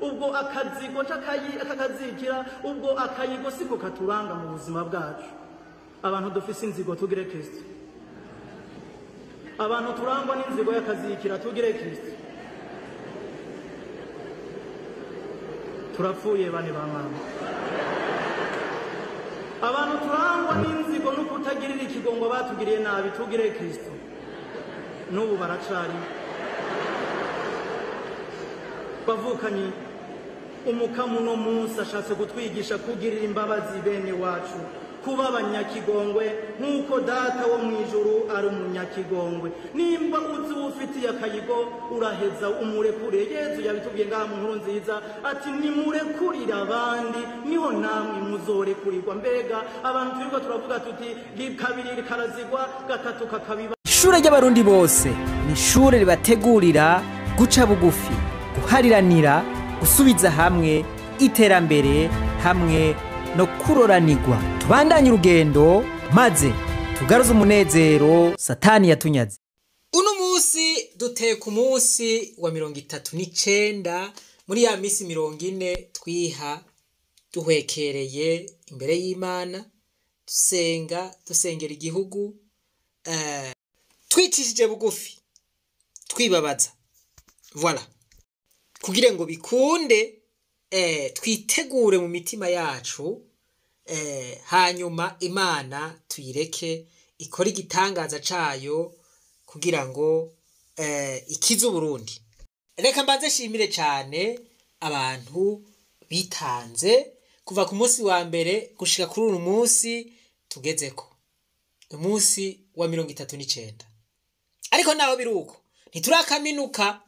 ubwo akazigo kakazigira ubwo akayigo siko katuranga mu buzima bwacu abantu dufise inzigo tugire kirisito abantu turangwa n'inzigo y'akazikira tugire kirisito turapfuye bane ba mama abantu turangwa n'inzigo no kutagirira ikigo ngo batugiriye nabi tugire kirisito n'ubu baracari bavukanye umukamo uno munsi ashatse kutwigisha kugirira imbabazi bene wacu kuba abanyakigongwe nk'uko data wo mu ijuru ari umunyakigongwe nimba uzi uwo ufitiye akayigo uraheza umurekure yezu yabitubwiye ngaha mu nkuru nziza ati nimurekurire abandi niho namwe muzorekurirwa mbega abantu turirwa turavuga tuti kabiri karazigwa gatatu kakabiba ishuri ry'abarundi bose ni ishuri ribategurira guca bugufi guhariranira gusubiza hamwe iterambere hamwe no kuroranirwa tubandanye urugendo maze tugaruze umunezero satani yatunyaze uno munsi duteye ku wa mirongo itatu n'icyenda muri ya minsi mirongo ine twiha duhwekereye imbere y'imana dusenga dusengera igihugu eh, twicishije bugufi twibabaza voilà kugira ngo bikunde eh, twitegure mu mitima yacu eh, hanyuma imana tuyireke ikora igitangaza cyayo kugira ngo eh, ikize uburundi reka mbanze nshimire cyane abantu bitanze kuva ku munsi wa mbere gushyira kuri uyu munsi tugeze ko umunsi wa mirongo itatu n'icyenda ariko naho biri uko ntiturakaminuka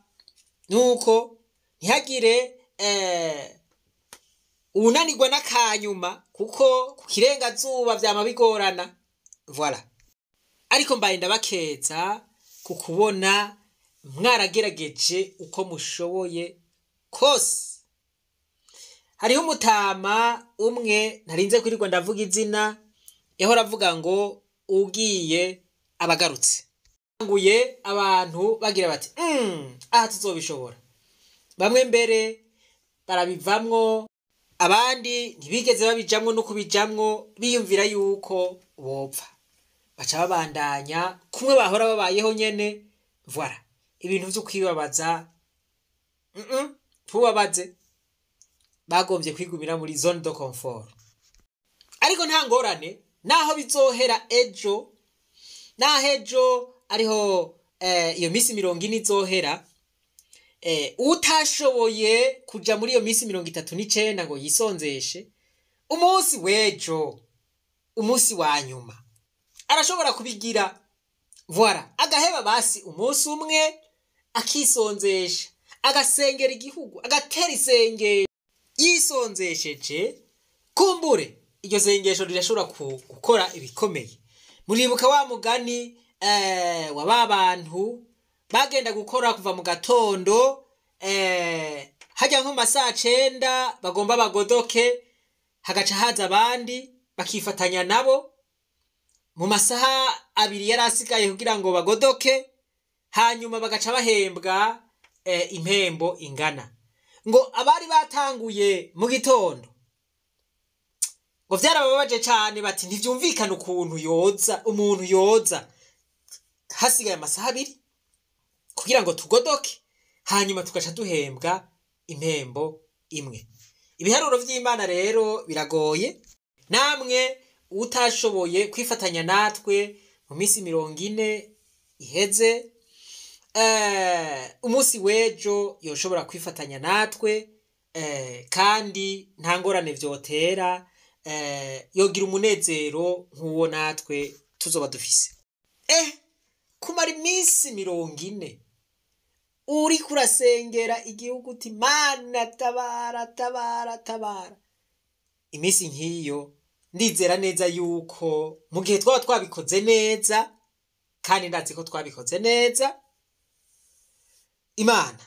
nuko ntihagire eh, unanirwa n'akanyuma kuko ku kirengazuba byaba bigorana vola ariko mbaye ndabakeza ku kubona mwaragerageje uko mushoboye kose hariho umutama umwe ntarinze kwirirwa ndavuga izina yahora avuga ngo ugiye abagarutse nguye abantu bagira bati hmm, aha tuzobishobora bamwe mbere barabivamwo abandi ntibigeze babijamwo no kubijamwo biyumvira yuko bopfa baca babandanya kumwe bahora babayeho nyene voilà ibintu vyo kwibabaza ntubabaze bagombye kwigumira muri zone de confort ariko nta ngorane naho bizohera ejo naho ejo ariho eh, iyo minsi mirongo ine izohera utashoboye kujya muri iyo minsi mirongo itatu n'icyenda ngo yisonzeshe umunsi w'ejo umunsi wa nyuma arashobora kubigira vora agaheba basi umunsi umwe akisonzesha agasengera igihugu agatera isengesho yisonzesheje kumbure iryo sengesho rirashobora gukora ibikomeye muribuka wa mugani wa ba bantu bagenda gukora kuva mu gatondo eh, hajya nko mu masaha cyenda bagomba bagodoke hagaca haza abandi bakifatanya nabo mu masaha abiri yari asigaye kugira ngo bagodoke hanyuma bagaca bahembwa eh, impembo ingana ngo abari batanguye mu gitondo ngo byarababaje cyane bati ntibyumvikane ukuntu yoza umuntu yoza hasigaye amasaha abiri kugira ngo tugodoke hanyuma tugaca duhembwa impembo imwe ibiharuro by'imana rero biragoye namwe utashoboye kwifatanya natwe mu minsi mirongo ine iheze eh, umunsi w'ejo yoshobora kwifatanya natwe eh, kandi nta ngorane byotera eh, yogira umunezero nk'uwo natwe tuzoba dufise kumara iminsi mirongo ine uri kurasengera igihugu uti mana tabara tabara tabara iminsi nk'iyo ndizera neza yuko mu gihe twaba twabikoze neza kandi ndazi ko twabikoze neza imana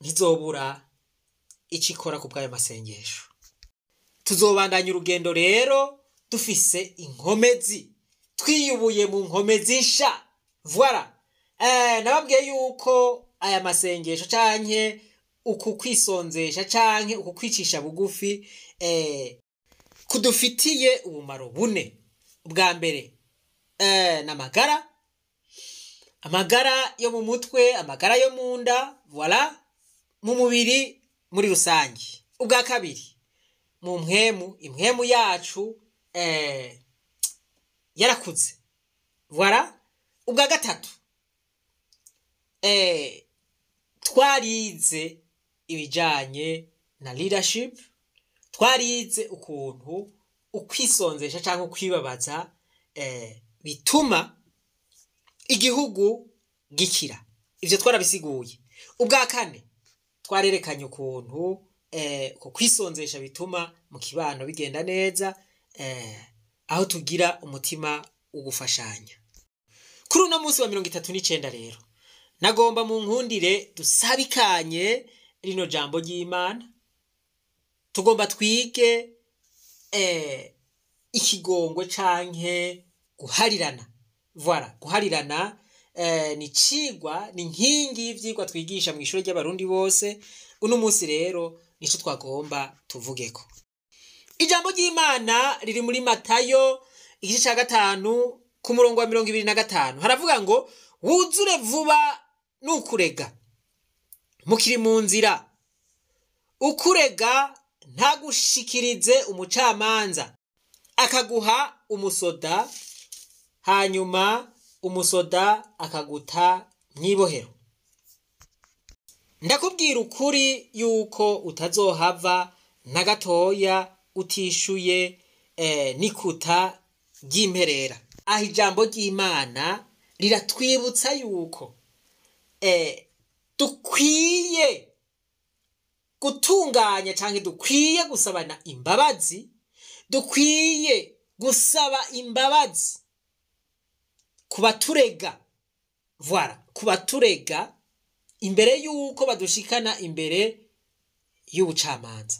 ntizobura icyo ikora ku bw'ayo masengesho tuzobandanya urugendo rero dufise inkomezi twiyubuye mu nkomezi nsha vuba Eh, nababwiye yuko aya masengesho cyangwa uku kwisonzesha cyangwa uku kwicisha bugufi eh, kudufitiye ubumaro bune bwa mbere eh, ni amagara amagara yo mu mutwe amagara yo mu nda wara mu mubiri muri rusange ubwa kabiri mu mpemu impemu yacu yarakuze wara ubwa gatatu Eh, twarize ibijyanye na leadership twarize ukuntu ukwisonzesha cyangwa kwibabaza eh, bituma igihugu gikira ibyo twarabisiguye ubwa kane twarerekanye ukuntu eh, ku kwisonzesha bituma mu kibano bigenda neza aho tugira umutima wo gufashanya kuri uno munsi wa mirongo itatu n'icyenda rero nagomba mu nkundire dusabikanye rino jambo ry'imana tugomba twige eh, ikigongwe cyangwa guharirana vara guharirana eh, ni cigwa ni inkingi y'ibyigwa twigisha mu ishuri ry'abarundi bose uno munsi rero nicyo twagomba tuvuge ko ijambo ry'imana riri muri matayo igice cya gatanu ku murongo wa mirongo ibiri na gatanu haravuga ngo wuzure vuba ni ukurega mukiri mu nzira ukurega ntagushikirize umucamanza akaguha umusoda hanyuma umusoda akaguta mu ibohero ndakubwira ukuri yuko utazohava na gatoya utishuye eh, n'ikuta ry'imperera aho ijambo ry'imana riratwibutsa yuko dukwiye eh, gutunganya cyangwa dukwiye gusabana imbabazi dukwiye gusaba imbabazi ku baturega vwara ku baturega imbere y'uko badushikana imbere y'ubucamanza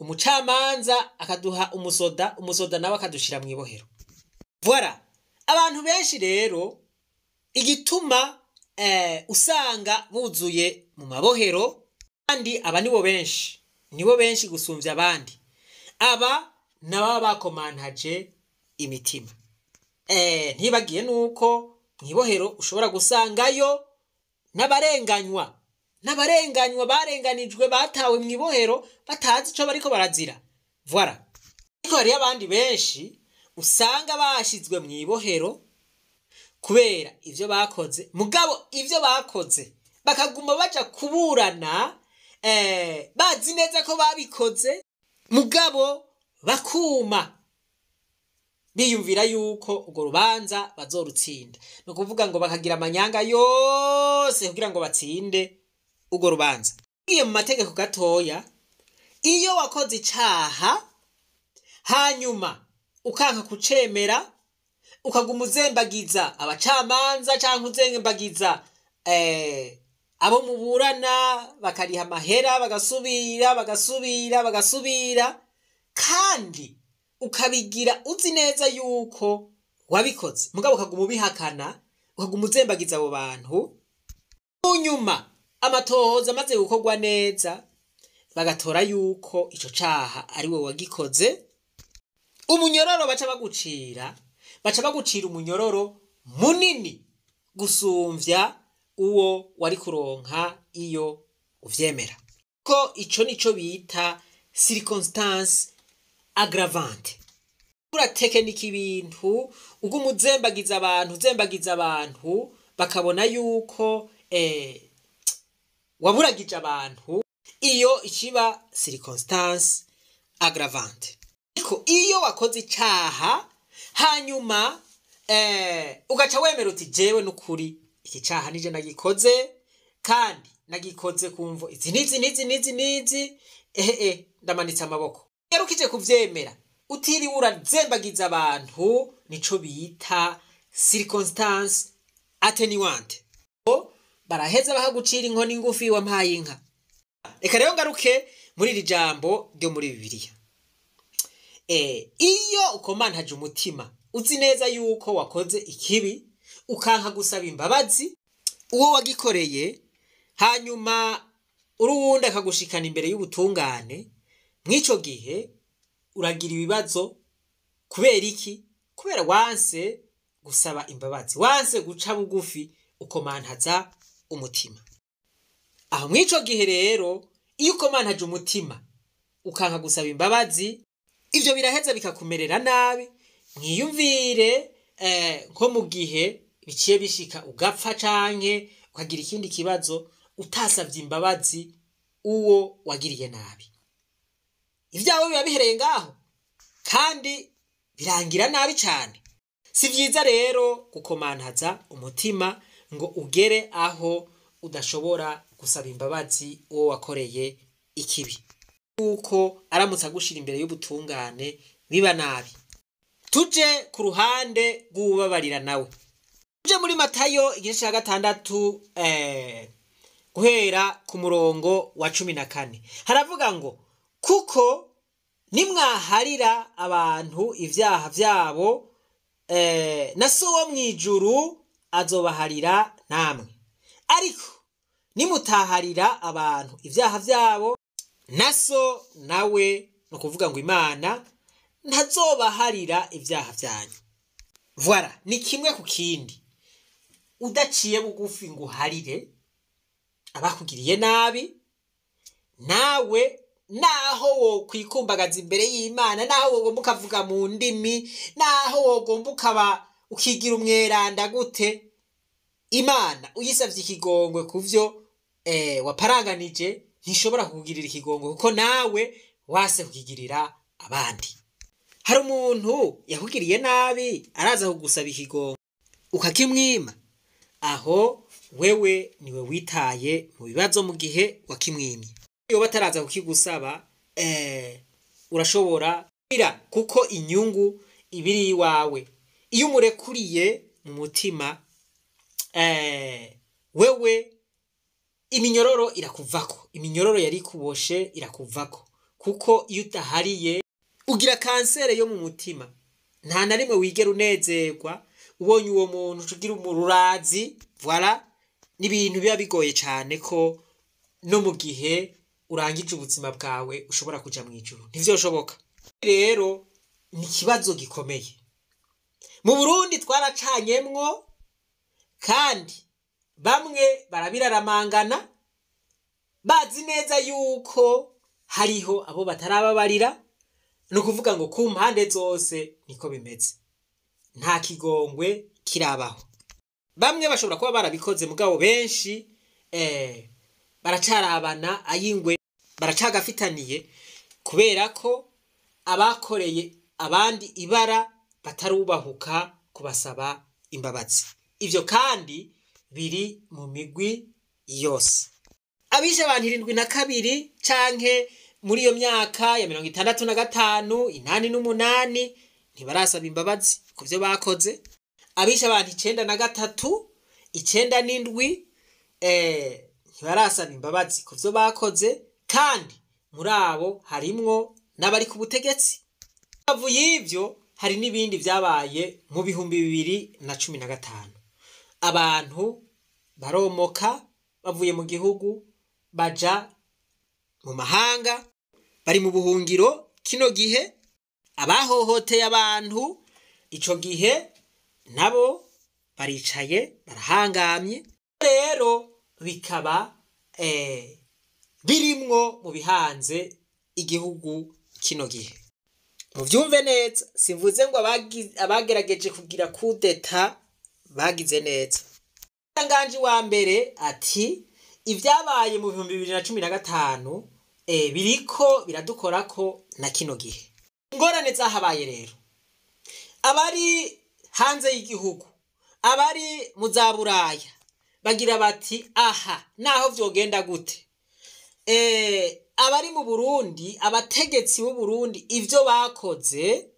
umucamanza akaduha umusoda umusoda nawe akadushyira mu ibohero vwara abantu benshi rero igituma Eh, usanga buzuye mu mabohero kandi aba nibo benshi nibo benshi gusumbya abandi aba nabo bakomantaje imitima eh, ntibagiye nuko mu ibohero ushobora gusangayo n'abarenganywa n'abarenganywa barenganijwe batawe mu ibohero batazi icyo bariko barazira vora ariko hariyo abandi benshi usanga bashyizwe mu ibohero kubera ibyo bakoze mugabo ibyo bakoze bakaguma bajya kuburana eh, bazi neza ko babikoze mugabo bakuma biyumvira yuko urwo rubanza bazorutsinda ni ukuvuga ngo bakagira amanyanga yose kugira ngo batsinde urwo rubanza iyo mu mategeko gatoya iyo wakoze icyaha hanyuma ukanka kucemera ukaguma uzembagiza abacamanza cyangwa uzembagiza abo muburana bakariha amahera bagasubira bagasubira bagasubira kandi ukabigira uzi neza yuko wabikoze mugabo ukaguma ubihakana ukaguma uzembagiza abo bantu nyuma amatohoza amaze gukorwa neza bagatora yuko icyo cyaha ari wowe wagikoze umunyororo baca bagucira baca bagucira umunyororo munini gusumbya uwo wari kuronka iyo ubyemera ko icyo nicyo bita sirikonsitansi agaravante uratekenike ibintu ubwo umuzembagiza abantu uzembagiza abantu bakabona yuko eh, waburagije abantu iyo ikiba sirikonsitansi agaravante ariko iyo wakoze icyaha hanyuma eh, ugaca wemera uti jyewe n'ukuri iki cyaha nije nagikoze kandi nagikoze kumvo izi n'izi n'izi n'izi n'izi ehe eh, ndamanitse amaboko rero ukije kubyemera utiriwe urazembagiza abantu nico bita circumstance attenuante baraheza bahagucira inkoni ngufi wampaye inka reka rero ngaruke muri iri jambo ryo muri bibiliya Eh, iyo ukomantaje umutima uzi neza yuko wakoze ikibi ukanka gusaba imbabazi uwo wagikoreye hanyuma uri uwundi akagushikana imbere y'ubutungane nk’icyo gihe uragira ibibazo kubera iki kubera wanse gusaba imbabazi wanse guca bugufi ukomanhaza umutima aho mw'icyo gihe rero iyo ukomantaje umutima ukanka gusaba imbabazi ibyo biraheza bikakumerera nabi mwiyumvire eh, nko mu gihe biciye bishika ugapfa canke ukagira ikindi kibazo utasabye imbabazi uwo wagiriye nabi ibyawe biba bihereye ngaho kandi birangira nabi cyane si byiza rero gukomantaza umutima ngo ugere aho udashobora gusaba imbabazi uwo wakoreye ikibi yuko aramutse agushira imbere y'ubutungane biba nabi tuje ku ruhande rw'ubabarira nawe tuje muri matayo igice cya gatandatu eh, guhera ku murongo wa cumi na kane haravuga ngo kuko nimwaharira abantu ibyaha byabo eh, na so wo mu ijuru azobaharira namwe ariko nimutaharira abantu ibyaha byabo na nawe ni ukuvuga ngo imana ntazobaharira ibyaha byanyu vora ni kimwe ku kindi udaciye bugufi ngo uharire abakugiriye nabi nawe naho wokwikumbagaza imbere y'imana naho wogomba ukavuga mu ndimi naho wogomba ukaba ukigira umweranda gute imana uyisabye ikigongwe ku byo eh, waparanganije ntishobora kukugirira ikigongo kuko nawe wase kukigirira abandi hari umuntu yakugiriye nabi araza kugusaba ikigongo ukakimwima aho wewe niwe witaye mu bibazo mu gihe wakimwimye iyo bataraza kukigusaba eh, urashobora kuko inyungu ibiri iwawe iyo umurekuriye mu mutima eh, wewe iminyororo irakuvako iminyororo yari kuboshe irakuvako kuko iyo utahariye ugira kanseri yo mu mutima nta na rimwe wigera unezerwa ubonye uwo muntu ugira umururazi vwara ni ibintu biba bigoye cyane ko no mu gihe urangije ubuzima bwawe ushobora kujya mu ijoro ntibyoshoboka rero ni ikibazo gikomeye mu burundi twaracanyemwo kandi bamwe barabiraramangana bazi neza yuko hariho abo batarababarira ni ukuvuga ngo ku mpande zose niko bimeze nta kigongwe kirabaho bamwe bashobora kuba barabikoze mugabo benshi eh, baracarabana ayingwe baracagafitaniye kubera ko abakoreye abandi ibara batarubahuka kubasaba imbabazi ibyo kandi biri mu migwi yose abishe abantu irindwi na kabiri canke muri iyo myaka ya mirongo itandatu na gatanu inani n'umunani ntibarasaba imbabazi ku byo bakoze abishe abantu icyenda na gatatu icyenda n'indwi eh, ntibarasaba imbabazi ku byo bakoze kandi muri abo harimo n'abari ku butegetsi y'ibyo hari n'ibindi byabaye mu bihumbi bibiri na cumi na gatanu abantu baromoka bavuye mu gihugu baja mu mahanga bari mu buhungiro kino gihe abahohoteye abantu icyo gihe nabo baricaye barahangamye rero bikaba eh, birimwo mu bihanze igihugu kino gihe mubyumve neza simvuze ngo abagerageje kugira kudeta bagize neza itangaje wa mbere ati ibyabaye mu bihumbi bibiri na cumi na gatanu eh, biriko biradukora ko na kino gihe ingorane zahabaye rero abari hanze y'igihugu abari mu za buraya bagira bati aha naho byogenda gute eh, abari mu burundi abategetsi Burundi ibyo bakoze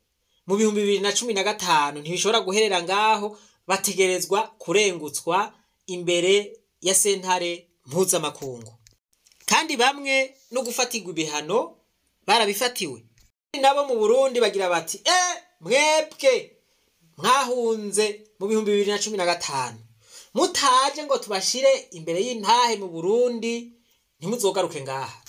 mu bihumbi bibiri na cumi na gatanu ntibishobora guherera ngaho bategerezwa kurengutswa imbere ya sentare mpuzamakungu kandi bamwe no gufatirwa ibihano barabifatiwe nabo mu burundi bagira bati e mwebwe mwahunze mu bihumbi bibiri na cumi na gatanu mutaje ngo tubashire imbere y'intahe mu burundi ntimuzogaruke ngaha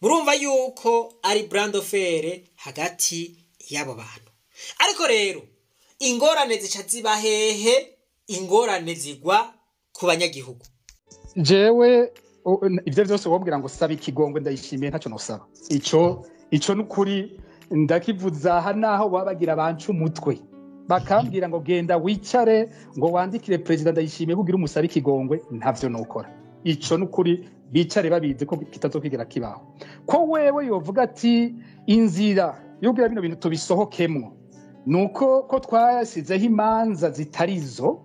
murumva yuko ari brand ofere hagati y'abo bantu ariko rero ingorane zica ziba hehe ingorane zigwa ku banyagihugu jewe ibyo byose wabwira ngo sabe ikigongwe ndayishimiye ntacyo nusaba icyo icyo ni ukuri ndakivuza aha naho babagira banca umutwe bakambwira ngo genda wicare ngo wandikire perezida ndayishimiye kugira umusabe ikigongwe ntabyo nukora icyo ni ukuri bicare babizi ko kitazokigera kibaho ko wewe yovuga ati inzira y'ubwira bino bintu tubisohokemo ni uko ko twasizeho imanza zitari zo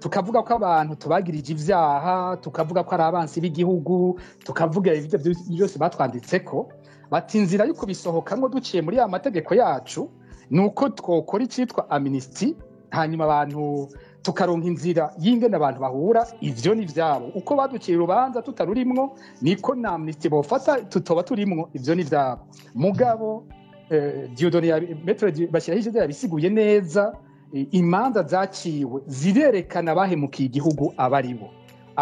tukavuga ko abantu tubagirije ibyaha tukavuga ko ari abansi b'igihugu tukavuga ibyo byose batwanditse ko bati inzira yo kubisohoka ngo duciye muri ya mategeko yacu ni uko twakora icyitwa aminisiti hanyuma abantu tukaronka inzira y'ingene abantu bahura ibyo ni byabo uko baduciye urubanza tutarurimwo niko na amnesty bofata tutoba turimwo ivyo ni vyabo mugabo Eh, diyodoni metero bashyiraho ibyo yabisiguye neza eh, imanza zaciwe zirerekana abahemukiye igihugu aba ari bo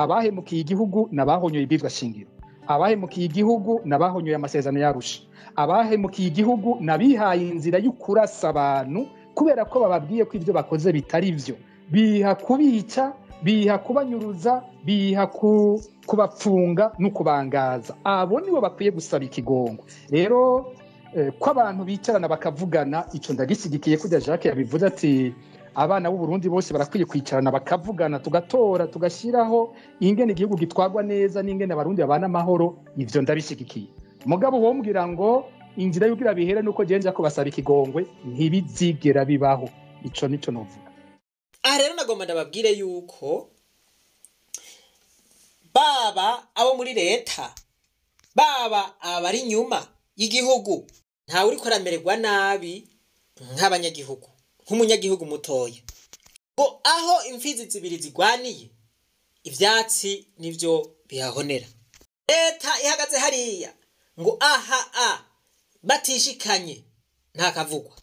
abahemukiye igihugu ni abahonyoye ibirwa shingiro abahemukiye igihugu ni abahonyoye amasezerano yarusha abahemukiye igihugu ni abihaye inzira yo kurasa abantu kubera ko bababwiye ko ibyo bakoze bitari byo biha kubica biha kubanyuruza biha kubapfunga no kubangaza abo nibo bakwiye gusaba ikigongo rero Eh, ko abantu bicarana bakavugana icyo ndagisigikiye kujya jacques yabivuze ati abana b'u Burundi bose barakwiye kwicarana bakavugana tugatora tugashyiraho ingene igihugu gitwagwa neza n'ingene abarundi babana amahoro ibyo ndabishyigikiye mugabo wombwira ngo inzira y'ubwira bihera nuko njya kubasaba ikigongwe ntibizigera bibaho icyo nicyo nuvuga aha rero nagomba ndababwire yuko baba abo muri leta baba abari inyuma y'igihugu ntawe uri kuramererwa nabi nk'abanyagihugu nk'umunyagihugu mutoya ngo aho imfizi zibiri zigwaniye ibyatsi nibyo bihahonera leta ihagaze hariya ngo aha a batishikanye nta kavugwa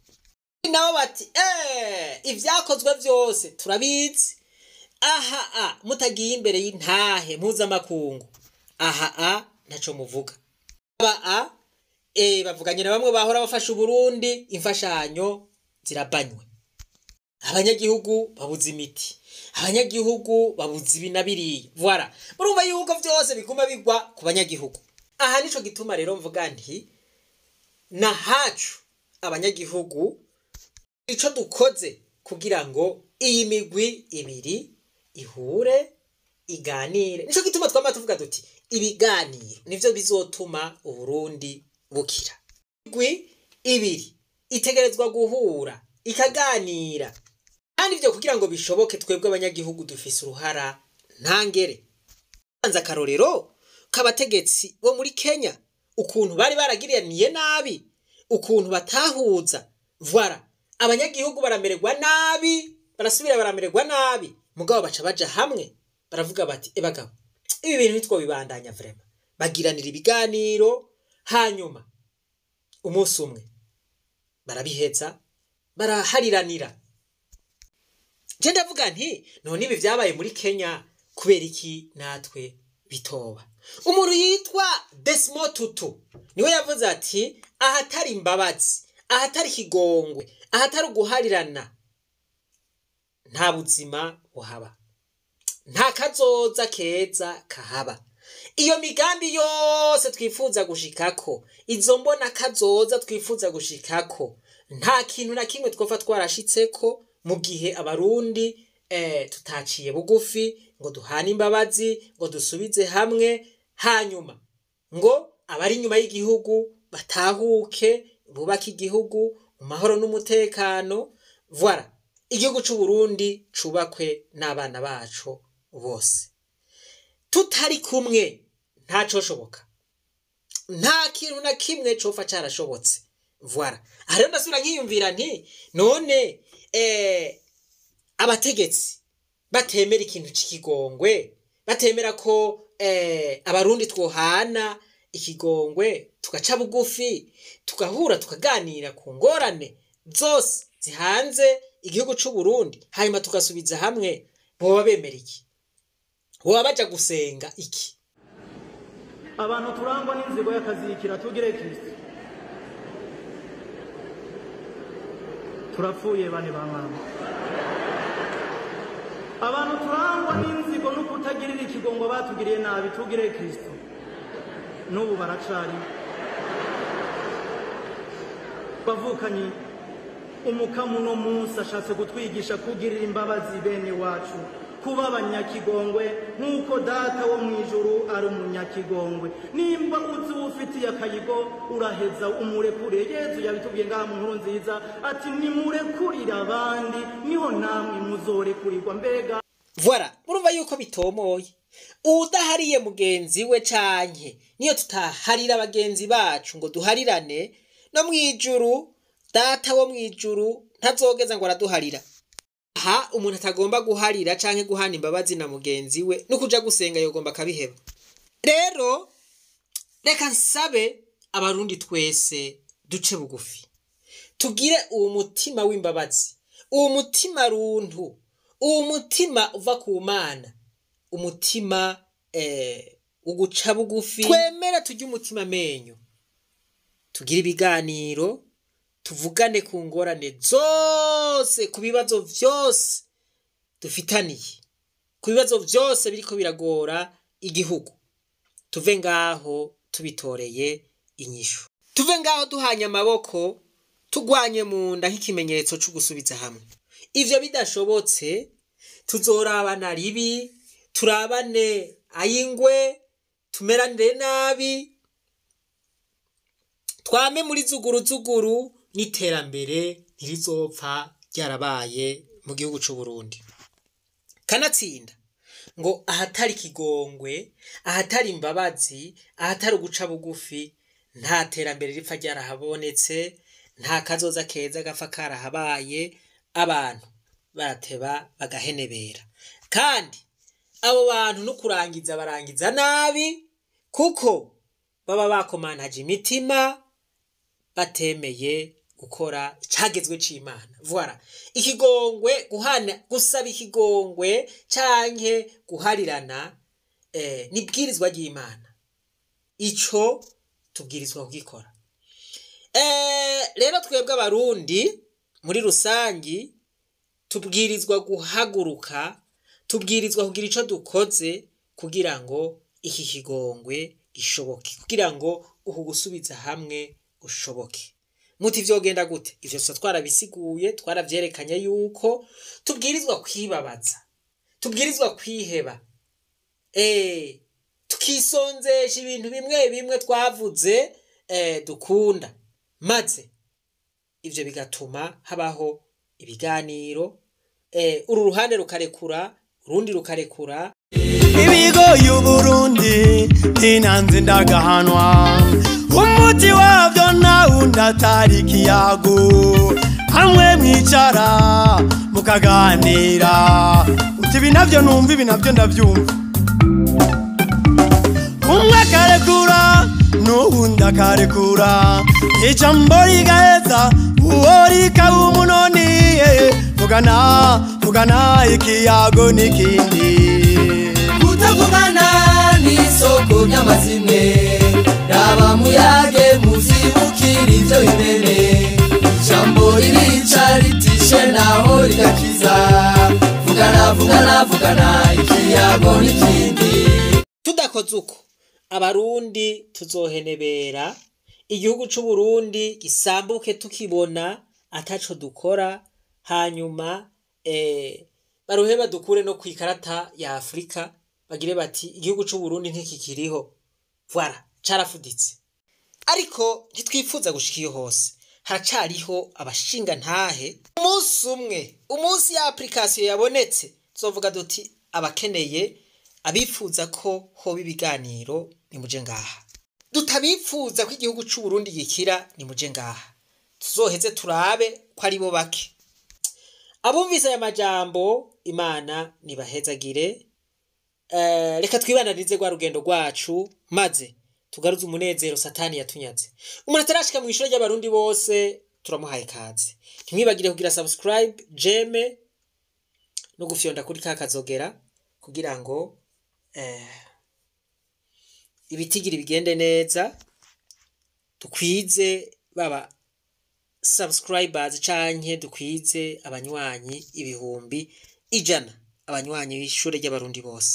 nabo bati eee eh, ibyakozwe byose turabizi aha a mutagiye imbere y'intahe mpuzamakungu aha a ntacyo muvuga aba a Eh, bavuganye na bamwe bahora bafasha uburundi imfashanyo zirabanywe abanyagihugu babuze imiti abanyagihugu babuze ibi na biriya murumva yuko byose biguma bigwa ku banyagihugu aha nicyo gituma rero mvuga nti na hacu abanyagihugu icyo dukoze kugira ngo iyi migwi ibiri ihure iganire nicyo gituma twaba tuvuga duti ibiganiro nibyo bizotuma uburundi bukira indwi ibiri itegerezwa guhura ikaganira kandi ibyo kugira ngo bishoboke twebwe abanyagihugu dufise uruhara ntangere hanze akarorero k'abategetsi bo muri kenya ukuntu bari baragiraniye nabi ukuntu batahuza vwara abanyagihugu baramererwa nabi barasubira baramererwa nabi mugabo baca baja hamwe baravuga bati e ibi bintu nitwo bibandanya vrema bagiranira ibiganiro hanyuma umunsi umwe barabihetsa barahariranira njye ndavuga nti none ibi byabaye muri kenya kubera iki natwe bitoba umuntu yitwa desimo tutu niwe yavuze ati ahatari imbabazi ahatari ikigongwe ahatari uguharirana nta buzima buhaba nta kazoza keza kahaba iyo migambi yose twifuza gushikako izo mbona kazoza twifuza gushikako nta kintu na kimwe twofa ko mu gihe abarundi eh, tutaciye bugufi ngo duhane imbabazi ngo dusubize hamwe hanyuma ngo abari inyuma y'igihugu batahuke bubake igihugu mu mahoro n'umutekano vora igihugu cy'uburundi cyubakwe n'abana bacu bose tutari kumwe ntacoshoboka nta kintu na kimwe copfa cyarashobotse vuba aha ndasubira nkiyumvira nti none eh, abategetsi batemera ikintu cy'ikigongwe batemera ko eh, abarundi twohana ikigongwe tugaca bugufi tugahura tukaganira ku ngorane zose zihanze igihugu cy'u Burundi hanyuma tugasubiza hamwe boba bemera iki baba bajya gusenga iki abantu turangwa n'inzigo y'akazikira tugire kirisi turapfuye bane ba mwana abantu turangwa n'inzigo no kutagirira ikigongo batugiriye nabi tugire kirisito n'ubu baracari bavukanye umukamu uno munsi ashatse kutwigisha kugirira imbabazi bene wacu kuba abanyakigongwe nk'uko data wo mu ijuru ari umunyakigongwe nimba uzi uwo ufitiye akayigo uraheza umurekure yezu yabitubwiye ngaha mu nkuru nziza ati nimurekurire abandi niho namwe muzorekurirwa mbega vora urumva yuko bitomoye udahariye mugenzi we canke niyo tutaharira bagenzi bacu ngo duharirane no mu ijuru data wo mu ijuru ntazogeza ngo araduharira aha umuntu atagomba guharira cyangwa guhana imbabazi na mugenzi we no kujya gusenga yagomba akabiheba rero reka nsabe abarundi twese duce bugufi tugire uwo mutima w'imbabazi uwo mutima runtu uwo mutima uva ku mana umutima eh, uguca bugufi twemera tujye umutima amenyo tugire ibiganiro tuvugane ku ngorane zose ku bibazo byose dufitaniye ku bibazo byose biri ko biragora igihugu tuve ngaho tubitoreye inyishu tuve ngaho duhanye amaboko tugwanye mu nda nk'ikimenyetso cyo gusubiza hamwe ibyo bidashobotse tuzorabana ribi turabane ay'ingwe tumeranire nabi twame muri zuguru zuguru, n'iterambere ntirizopfa ryarabaye mu gihugu cy'u Burundi kanatsinda ngo ahatari kigongwe ahatari imbabazi ahatari uguca bugufi nta terambere ripfa ryarahabonetse nta kazoza keza gapfa karahabaye abantu barateba bagahenebera kandi abo bantu no kurangiza barangiza nabi kuko baba bakomantaje imitima batemeye gukora icyagezwe cy'imana vuba ikigongwe guhana gusaba ikigongwe cyangwa guharirana eh, n'ibwirizwa ry'imana icyo tubwirizwa kugikora eh, rero twebwe abarundi muri rusange tubwirizwa guhaguruka tubwirizwa kugira icyo dukoze kugira ngo iki kigongwe gishoboke kugira ngo uku gusubiza hamwe ushoboke muti byogenda gute ibyo tuba twarabisiguye twarabyerekanye yuko tubwirizwa kwibabaza tubwirizwa kwiheba eee eh, tukisonzesha ibintu bimwe bimwe twavuze eh, dukunda maze ibyo bigatuma habaho ibiganiro eh, uru ruhande rukarekura urundi rukarekura ibigo y'uburundi intanze ndagahanwa muti wavyo nawu ndatariki yago hamwe mwicara mukaganira uti ibi navyo numva ibi navyo ndavyumva umwe akarekura n'ubu ndakarekura ijambo rigaheza uwo rikawumunoniye vugana vugana ikiyago n'ikindi kutavugana ni isoko ry'amazina raba muyage muzibukira ibyo bimene jambo ririca ritishe naho rigakiza vugana vugana vugana ikiyago n'ikindi tudakoze uko abarundi tuzohenebera igihugu c'u Burundi gisambuke tukibona ataco dukora hanyuma eh, baruhe badukure no ku ikarata ya Afurika bagire bati igihugu c'u ntikikiriho voilà carafuditse ariko ntitwifuza gushyika iyo hose haracariho abashinga ntahe umunsi umwe umunsi ya apurikasiyo yabonetse tuzovuga duti abakeneye abifuza ko hoba ibiganiro ni muje ngaha tutabifuza ko igihugu cy'u Burundi gikira ni muje ngaha tuzoheze turabe ko ari bake abumvise aya majambo imana nibahezagire eh, reka twibananize rwa rugendo rwacu maze tugaruze umunezero satani yatunyatse umuntu atarashika mu ishuri ry'abarundi bose turamuhaye kaze ntimwibagire kugira subscribe jeme no gufyonda kuri ka kazogera kugira ngo eh, ibitigiri bigende neza dukwize baba subscribers canke dukwize abanywanyi ibihumbi ijana abanywanyi b'ishure ry'abarundi bose